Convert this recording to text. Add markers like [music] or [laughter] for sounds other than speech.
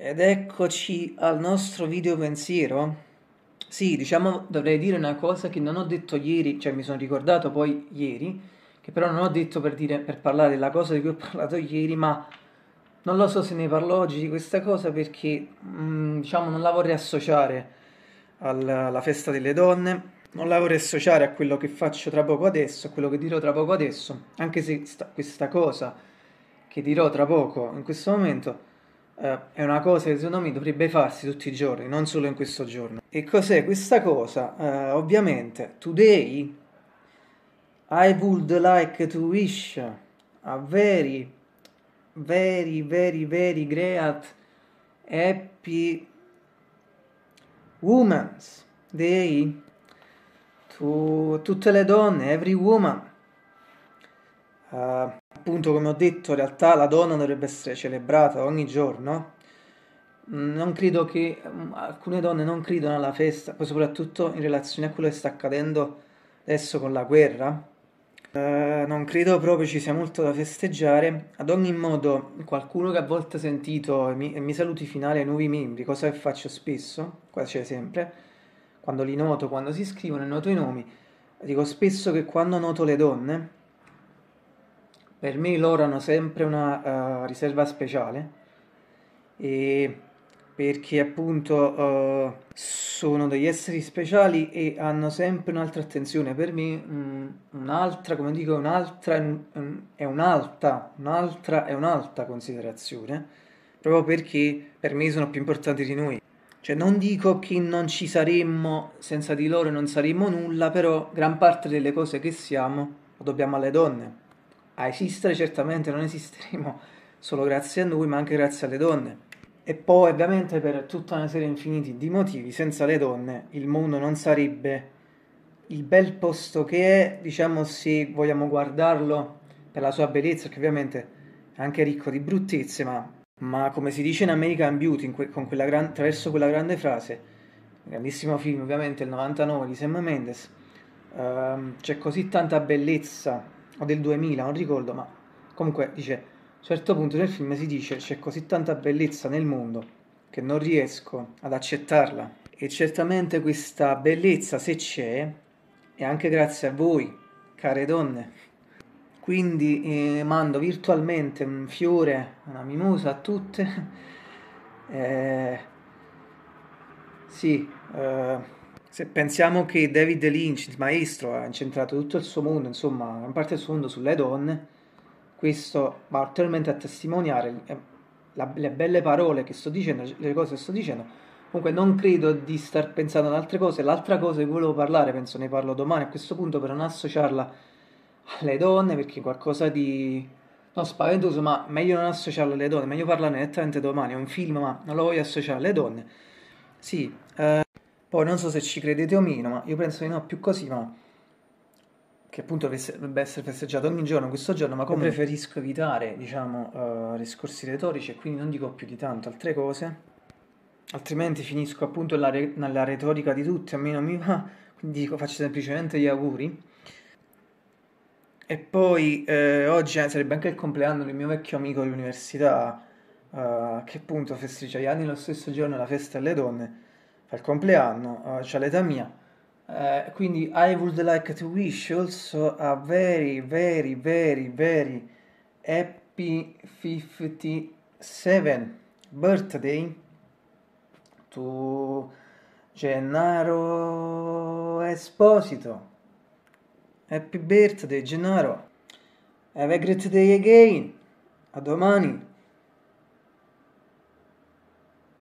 Ed eccoci al nostro video pensiero. Sì, diciamo dovrei dire una cosa che non ho detto ieri, cioè mi sono ricordato poi ieri, che però non ho detto per, dire, per parlare della cosa di cui ho parlato ieri, ma non lo so se ne parlo oggi di questa cosa perché mh, mm, diciamo non la vorrei associare alla, alla festa delle donne, non la vorrei associare a quello che faccio tra poco adesso, a quello che dirò tra poco adesso, anche se sta, questa cosa che dirò tra poco in questo momento Uh, è una cosa che secondo me dovrebbe farsi tutti i giorni, non solo in questo giorno. E cos'è questa cosa? Uh, ovviamente, today I would like to wish a very, very, very, very great happy woman's day to tutte le donne, every woman Uh, appunto, come ho detto, in realtà la donna dovrebbe essere celebrata ogni giorno. Mm, non credo che mm, alcune donne non credono alla festa, poi soprattutto in relazione a quello che sta accadendo adesso con la guerra. Uh, non credo proprio ci sia molto da festeggiare. Ad ogni modo, qualcuno che a volte ha sentito e mi, miei saluti finali ai nuovi membri, cosa che faccio spesso, quasi sempre, quando li noto, quando si scrivono e noto i nomi, dico spesso che quando noto le donne per me loro hanno sempre una uh, riserva speciale perché appunto uh, sono degli esseri speciali e hanno sempre un'altra attenzione. Per me mh, mm, un'altra, come dico, un'altra mm, mm, è un'alta, un'altra è un'alta considerazione, proprio perché per me sono più importanti di noi. Cioè non dico che non ci saremmo, senza di loro non saremmo nulla, però gran parte delle cose che siamo lo dobbiamo alle donne a esistere certamente non esisteremo solo grazie a lui, ma anche grazie alle donne. E poi ovviamente per tutta una serie infinita di motivi, senza le donne il mondo non sarebbe il bel posto che è, diciamo se vogliamo guardarlo per la sua bellezza, che ovviamente è anche ricco di bruttezze, ma, ma come si dice in American Beauty, que- quella gran- attraverso quella grande frase, grandissimo film ovviamente il 99 di Sam Mendes, ehm, c'è così tanta bellezza o del 2000, non ricordo, ma comunque dice, a un certo punto nel film si dice c'è così tanta bellezza nel mondo che non riesco ad accettarla e certamente questa bellezza se c'è è anche grazie a voi, care donne. Quindi eh, mando virtualmente un fiore, una mimosa a tutte. [laughs] eh, sì, eh, se pensiamo che David Lynch, il maestro, ha incentrato tutto il suo mondo, insomma, gran parte del suo mondo sulle donne, questo va ulteriormente a testimoniare eh, la, le belle parole che sto dicendo, le cose che sto dicendo. Comunque non credo di star pensando ad altre cose. L'altra cosa di cui volevo parlare, penso ne parlo domani a questo punto, per non associarla alle donne, perché è qualcosa di... No, spaventoso, ma meglio non associarlo alle donne, meglio parlarne nettamente domani. È un film, ma non lo voglio associare alle donne. Sì. Eh... Poi non so se ci credete o meno, ma io penso di no più così, ma che appunto dovrebbe essere festeggiato ogni giorno, questo giorno, ma come... preferisco evitare, diciamo, uh, discorsi retorici e quindi non dico più di tanto altre cose, altrimenti finisco appunto la re- nella retorica di tutti, a me non mi va, [laughs] quindi dico, faccio semplicemente gli auguri. E poi eh, oggi eh, sarebbe anche il compleanno del mio vecchio amico dell'università, eh, che appunto festeggia gli anni lo stesso giorno la festa delle donne fa il compleanno, eh, c'è l'età mia. Uh, quindi I would like to wish also a very, very, very, very happy 57 birthday to Gennaro Esposito. Happy birthday, Gennaro. Have a great day again. A domani.